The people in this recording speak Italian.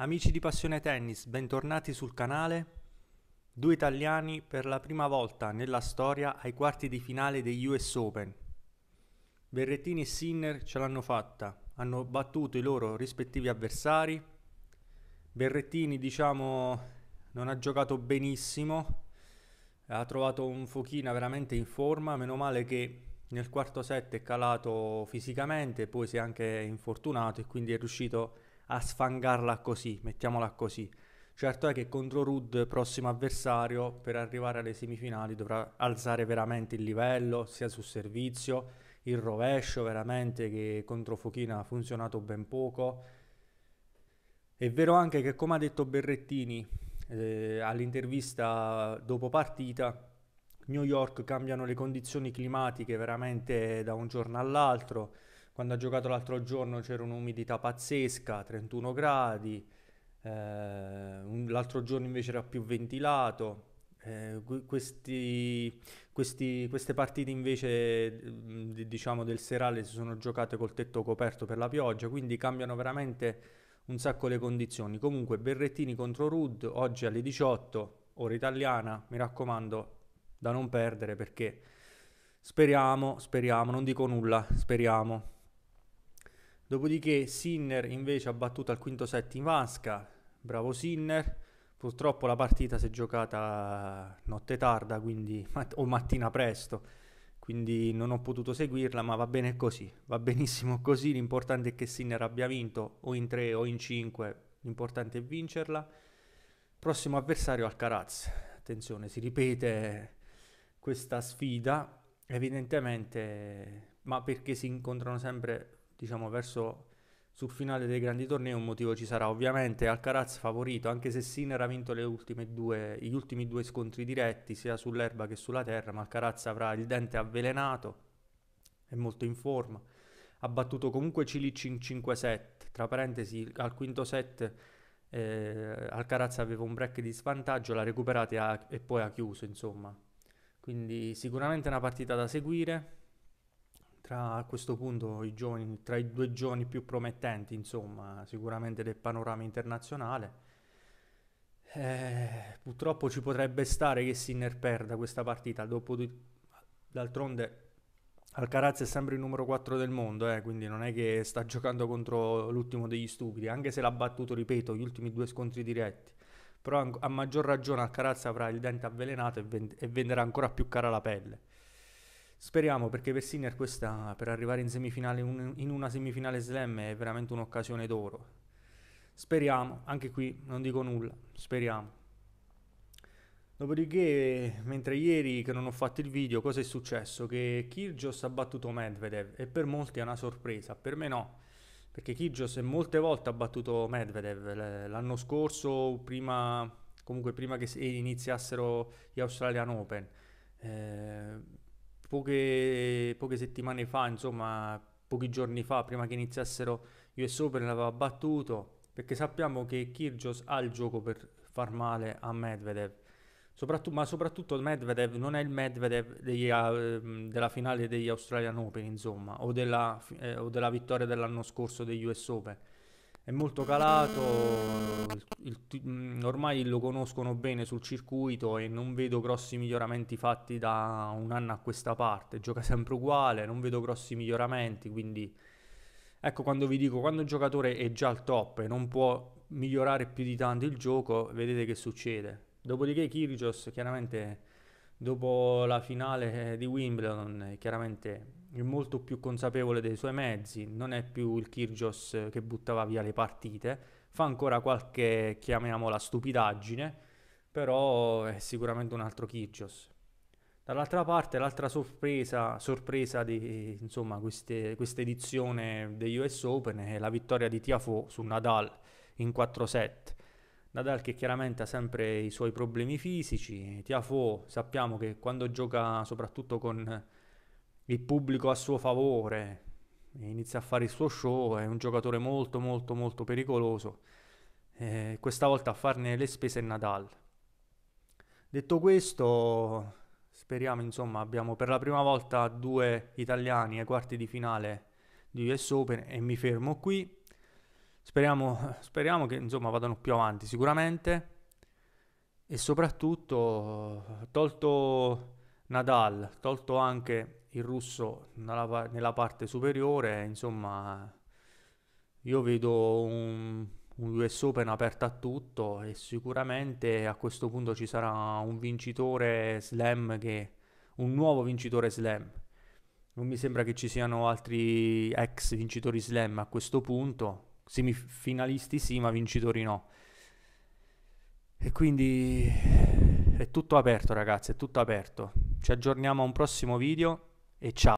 Amici di Passione Tennis, bentornati sul canale. Due italiani per la prima volta nella storia ai quarti di finale degli US Open. Berrettini e Sinner ce l'hanno fatta, hanno battuto i loro rispettivi avversari. Berrettini, diciamo, non ha giocato benissimo, ha trovato un fochina veramente in forma, meno male che nel quarto set è calato fisicamente, poi si è anche infortunato e quindi è riuscito a a sfangarla così, mettiamola così. Certo è che contro Rud, prossimo avversario, per arrivare alle semifinali dovrà alzare veramente il livello, sia sul servizio, il rovescio veramente che contro Fochina ha funzionato ben poco. È vero anche che, come ha detto Berrettini eh, all'intervista dopo partita, New York cambiano le condizioni climatiche veramente da un giorno all'altro quando ha giocato l'altro giorno c'era un'umidità pazzesca, 31 gradi, eh, l'altro giorno invece era più ventilato. Eh, questi, questi, queste partite invece mm, diciamo del serale si sono giocate col tetto coperto per la pioggia, quindi cambiano veramente un sacco le condizioni. Comunque Berrettini contro Rud oggi alle 18, ora italiana, mi raccomando da non perdere perché speriamo, speriamo, non dico nulla, speriamo. Dopodiché Sinner invece ha battuto al quinto set Ivanska, bravo Sinner. Purtroppo la partita si è giocata notte tarda quindi, o mattina presto, quindi non ho potuto seguirla, ma va bene così, va benissimo così, l'importante è che Sinner abbia vinto o in 3 o in 5, l'importante è vincerla. Prossimo avversario Alcaraz, attenzione, si ripete questa sfida, evidentemente, ma perché si incontrano sempre diciamo verso sul finale dei grandi tornei un motivo ci sarà. Ovviamente Alcaraz favorito, anche se Sinner ha vinto due, gli ultimi due scontri diretti, sia sull'erba che sulla terra, ma Alcaraz avrà il dente avvelenato, è molto in forma. Ha battuto comunque Cilic in 5 set, tra parentesi al quinto set eh, Alcaraz aveva un break di svantaggio, l'ha recuperato e poi ha chiuso, insomma. Quindi sicuramente una partita da seguire, tra a questo punto i giovani, tra i due giovani più promettenti, insomma, sicuramente del panorama internazionale. Eh, purtroppo ci potrebbe stare che Sinner perda questa partita. Dopodi- d'altronde Alcaraz è sempre il numero 4 del mondo, eh, quindi non è che sta giocando contro l'ultimo degli stupidi, anche se l'ha battuto, ripeto, gli ultimi due scontri diretti. Però a maggior ragione Alcaraz avrà il dente avvelenato e, vend- e venderà ancora più cara la pelle. Speriamo perché per Sinner questa, per arrivare in semifinale, un, in una semifinale slam è veramente un'occasione d'oro. Speriamo, anche qui non dico nulla, speriamo. Dopodiché, mentre ieri che non ho fatto il video, cosa è successo? Che Kirgios ha battuto Medvedev e per molti è una sorpresa, per me no, perché Kirgios molte volte ha battuto Medvedev l'anno scorso, prima, comunque prima che iniziassero gli Australian Open. Eh, poche, poche settimane fa, insomma pochi giorni fa, prima che iniziassero US Open, l'aveva battuto perché sappiamo che Kirgios ha il gioco per far male a Medvedev. Soprattutto, ma soprattutto Medvedev non è il Medvedev degli, uh, della finale degli Australian Open, insomma, o della, eh, o della vittoria dell'anno scorso degli US Open è molto calato, il, il, mm, ormai lo conoscono bene sul circuito e non vedo grossi miglioramenti fatti da un anno a questa parte, gioca sempre uguale, non vedo grossi miglioramenti, quindi ecco quando vi dico, quando il giocatore è già al top e non può migliorare più di tanto il gioco, vedete che succede. Dopodiché Kyrgios chiaramente dopo la finale eh, di Wimbledon, eh, chiaramente è molto più consapevole dei suoi mezzi, non è più il Kirgios eh, che buttava via le partite, fa ancora qualche, chiamiamola, stupidaggine, però è sicuramente un altro Kirgios. Dall'altra parte, l'altra sorpresa, sorpresa di insomma, queste, questa edizione degli US Open è la vittoria di Tiafo su Nadal in 4 set. Nadal che chiaramente ha sempre i suoi problemi fisici, Tiafo sappiamo che quando gioca soprattutto con il pubblico a suo favore inizia a fare il suo show, è un giocatore molto molto molto pericoloso, eh, questa volta a farne le spese è Nadal. Detto questo, speriamo insomma abbiamo per la prima volta due italiani ai quarti di finale di US Open e mi fermo qui. Speriamo, speriamo che insomma, vadano più avanti sicuramente e soprattutto tolto Nadal, tolto anche il russo nella, nella parte superiore, insomma io vedo un, un US Open aperto a tutto e sicuramente a questo punto ci sarà un vincitore slam che un nuovo vincitore slam. Non mi sembra che ci siano altri ex vincitori slam a questo punto, semifinalisti sì, ma vincitori no. E quindi è tutto aperto, ragazzi, è tutto aperto. Ci aggiorniamo a un prossimo video e ciao.